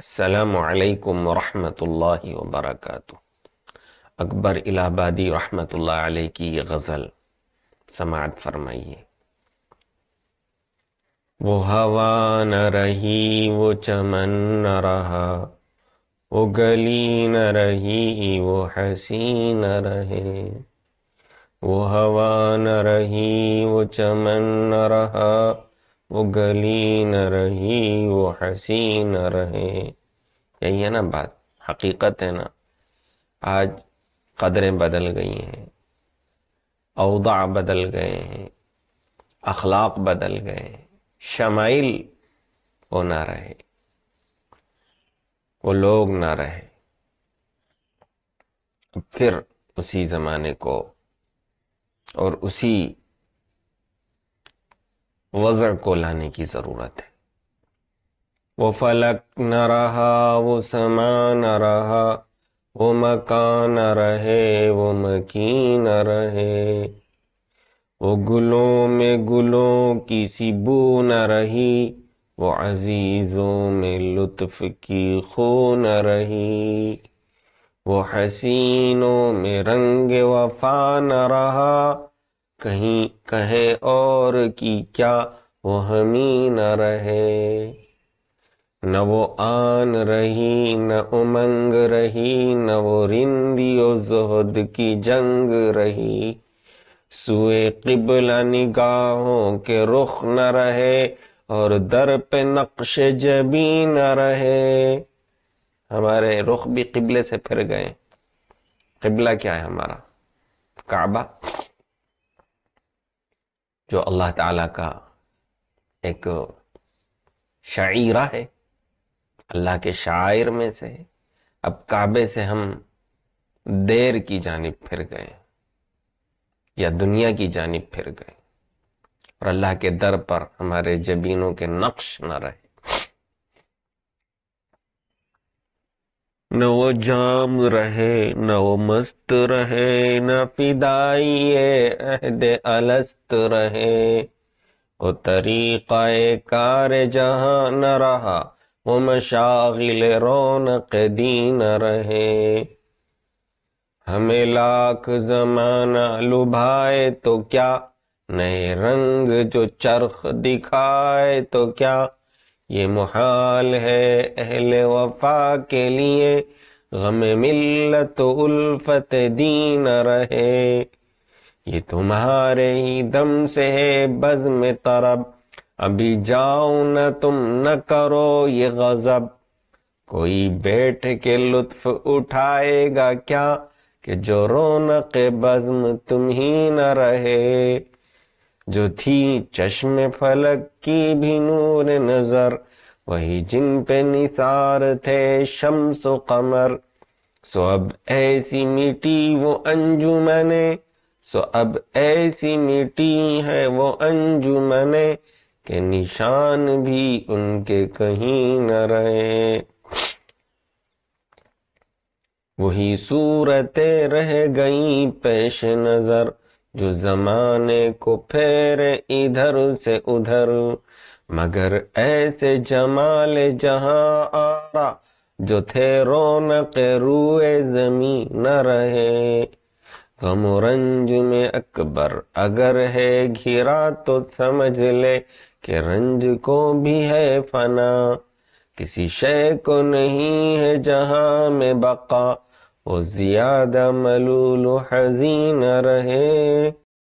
السلام عليكم ورحمة الله وبركاته أكبر إلى بادي رحمة الله عليك غزل سمعت فرمائیے وہ ہوا نہ رہی وہ چمن نہ رہا وہ گلی نہ رہی وہ حسی نہ رہے وہ ہوا نہ رہی وہ چمن نہ رہا वो गली न रही वो हसी न रहे यही है ना बात हकीकत है ना आज कदरें बदल गई हैं अवदा बदल गए हैं अखलाक बदल गए हैं शमाइल वो ना रहे वो लोग ना रहे फिर उसी ज़माने को और उसी वज़र को लाने की ज़रूरत है वो फलक न रहा वो समा न रहा वो मकान न रहे वो मकी न रहे वो गुलों में गुलों की सी बू न रही वो अजीज़ों में लुत्फ़ की खो न रही वो हसीनों में रंग वफा न रहा कहीं कहे और की क्या वो हमी न रहे न वो आन रही न उमंग रही न वो रिंदियो जोहद की जंग रही सुए किबला निगाहों के रुख न रहे और दर पे नक्श जबी न रहे हमारे रुख भी किबले से फिर गए किबला क्या है हमारा काबा जो अल्लाह ताला का एक शायरा है अल्लाह के शायर में से अब काबे से हम देर की जानब फिर गए या दुनिया की जानब फिर गए और अल्लाह के दर पर हमारे जबीनों के नक्श न रहे न वो जाम रहे न वो मस्त रहे न फिदाइए अहद अलस्त रहे वो तरीक़ाए कार जहाँ न रहा वो मशागिल रौनक दीन न रहे हमें लाख जमाना लुभाए तो क्या नए रंग जो चरख दिखाए तो क्या ये मुहाल है अहले वफा के लिए गम मिल्लत उल्फत दीन रहे ये तुम्हारे ही दम से है बज्म तरब अभी जाओ न तुम न करो ये गजब कोई बैठ के लुत्फ उठाएगा क्या कि जो रौनक बज्म तुम ही न रहे जो थी चश्मे फलक की भी नूर नजर वही जिन पे निसार थे शम्स कमर सो अब ऐसी मिट्टी वो अंजुमने सो अब ऐसी मिट्टी है वो अंजुमने के निशान भी उनके कहीं न रहे वही सूरतें रह गई पेश नजर जो जमाने को फेरे इधर से उधर मगर ऐसे जमाल जहां आरा जो थे रौनक रुए जमी न रहे गम रंज में अकबर अगर है घिरा तो समझ ले कि रंज को भी है फना किसी शय को नहीं है जहां में बका वो ज्यादा मलूल हजीन रहे